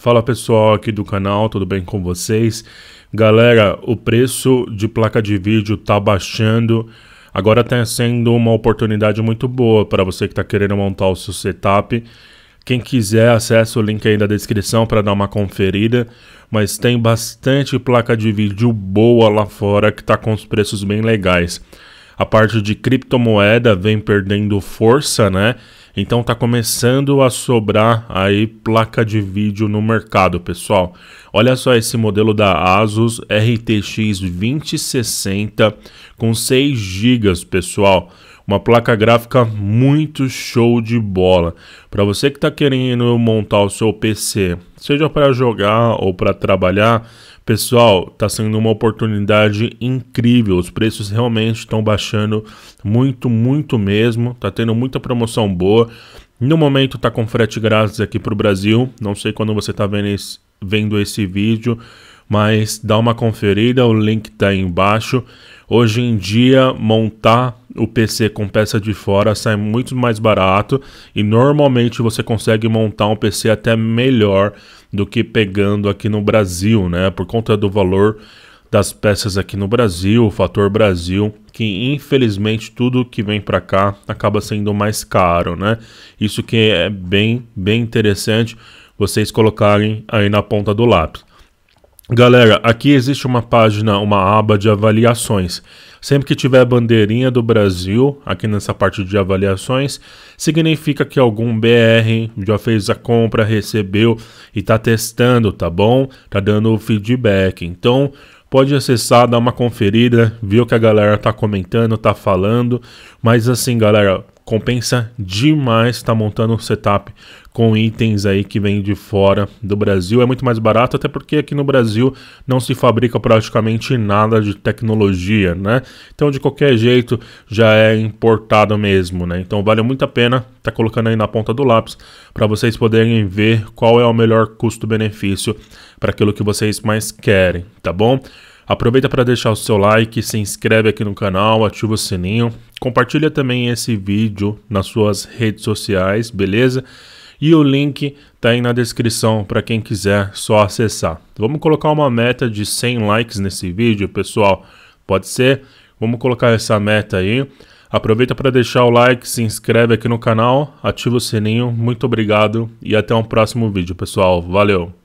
Fala pessoal aqui do canal, tudo bem com vocês? Galera, o preço de placa de vídeo tá baixando. Agora está sendo uma oportunidade muito boa para você que está querendo montar o seu setup. Quem quiser, acessa o link aí na descrição para dar uma conferida. Mas tem bastante placa de vídeo boa lá fora que está com os preços bem legais. A parte de criptomoeda vem perdendo força, né? Então tá começando a sobrar aí placa de vídeo no mercado, pessoal. Olha só esse modelo da Asus RTX 2060 com 6 GB, pessoal. Uma placa gráfica muito show de bola. Para você que está querendo montar o seu PC, seja para jogar ou para trabalhar, Pessoal, está sendo uma oportunidade incrível. Os preços realmente estão baixando muito, muito mesmo. Tá tendo muita promoção boa. No momento está com frete grátis aqui para o Brasil. Não sei quando você está vendo esse, vendo esse vídeo, mas dá uma conferida. O link está aí embaixo. Hoje em dia, montar o PC com peça de fora sai muito mais barato e normalmente você consegue montar um PC até melhor do que pegando aqui no Brasil, né? Por conta do valor das peças aqui no Brasil, o fator Brasil, que infelizmente tudo que vem para cá acaba sendo mais caro, né? Isso que é bem, bem interessante vocês colocarem aí na ponta do lápis. Galera, aqui existe uma página, uma aba de avaliações. Sempre que tiver bandeirinha do Brasil, aqui nessa parte de avaliações, significa que algum BR já fez a compra, recebeu e está testando, tá bom? Tá dando feedback. Então, pode acessar, dar uma conferida, ver o que a galera tá comentando, tá falando. Mas assim, galera, compensa demais estar tá montando um setup com itens aí que vem de fora do Brasil. É muito mais barato, até porque aqui no Brasil não se fabrica praticamente nada de tecnologia, né? Então, de qualquer jeito, já é importado mesmo, né? Então, vale muito a pena tá colocando aí na ponta do lápis para vocês poderem ver qual é o melhor custo-benefício para aquilo que vocês mais querem, tá bom? Aproveita para deixar o seu like, se inscreve aqui no canal, ativa o sininho Compartilha também esse vídeo nas suas redes sociais, beleza? E o link tá aí na descrição para quem quiser só acessar. Vamos colocar uma meta de 100 likes nesse vídeo, pessoal. Pode ser? Vamos colocar essa meta aí. Aproveita para deixar o like, se inscreve aqui no canal, ativa o sininho. Muito obrigado e até um próximo vídeo, pessoal. Valeu!